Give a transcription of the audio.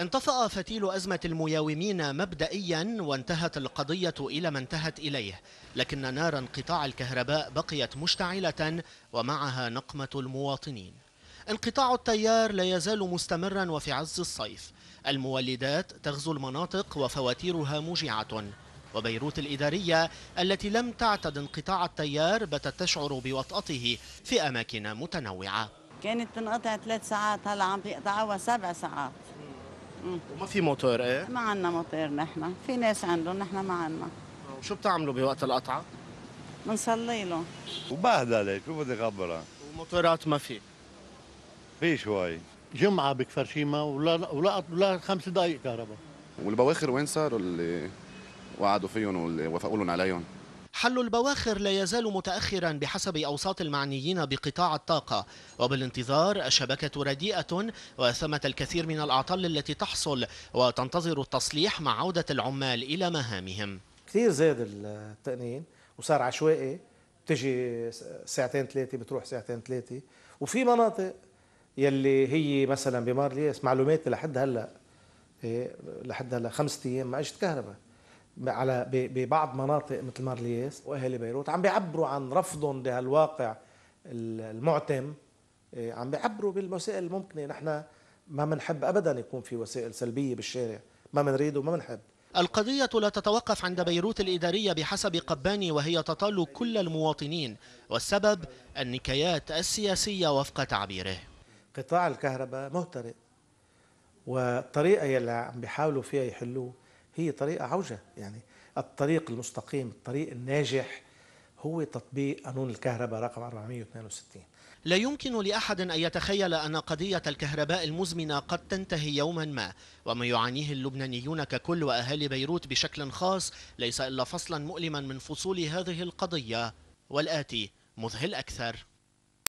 انطفأ فتيل أزمة المياومين مبدئيا وانتهت القضية إلى ما انتهت إليه لكن نار انقطاع الكهرباء بقيت مشتعلة ومعها نقمة المواطنين انقطاع التيار لا يزال مستمرا وفي عز الصيف المولدات تغزو المناطق وفواتيرها موجعة وبيروت الإدارية التي لم تعتد انقطاع التيار باتت تشعر بوطأته في أماكن متنوعة كانت تنقطع ثلاث ساعات هلا عم بيقطعوها سبع ساعات وما في موتور ايه ما عندنا موتور نحن في ناس عندهم نحن ما عندنا وشو بتعملوا بوقت القطعه بنصلي له وبهدله شو بدي خبرك وموتورات ما في في شوي جمعه بكفر ما ولا ولا ولا خمس دقائق كهرباء والبواخر وين صاروا اللي وعدوا فيهم وافقوا لهم عليهم حل البواخر لا يزال متأخرا بحسب أوساط المعنيين بقطاع الطاقة وبالانتظار الشبكة رديئة وثمة الكثير من الأعطال التي تحصل وتنتظر التصليح مع عودة العمال إلى مهامهم كثير زاد التأنين وصار عشوائي تجي ساعتين ثلاثة بتروح ساعتين ثلاثة وفي مناطق يلي هي مثلا بمار معلومات معلوماتي لحد هلا إيه، لحد هلا خمسة أيام ما اجت كهرباء على ببعض مناطق مثل مارليس واهالي بيروت عم بيعبروا عن رفضهم لهالواقع المعتم إيه، عم بيعبروا بالوسائل الممكنه نحن ما بنحب ابدا يكون في وسائل سلبيه بالشارع ما بنريد وما بنحب القضية لا تتوقف عند بيروت الإدارية بحسب قباني وهي تطال كل المواطنين والسبب النكايات السياسية وفق تعبيره قطاع الكهرباء مهترئ والطريقة يلي عم بيحاولوا فيها يحلوه هي طريقة عوجة يعني الطريق المستقيم الطريق الناجح هو تطبيق قانون الكهرباء رقم 462 لا يمكن لأحد أن يتخيل أن قضية الكهرباء المزمنة قد تنتهي يوما ما وما يعانيه اللبنانيون ككل وأهالي بيروت بشكل خاص ليس إلا فصلا مؤلما من فصول هذه القضية والآتي مذهل أكثر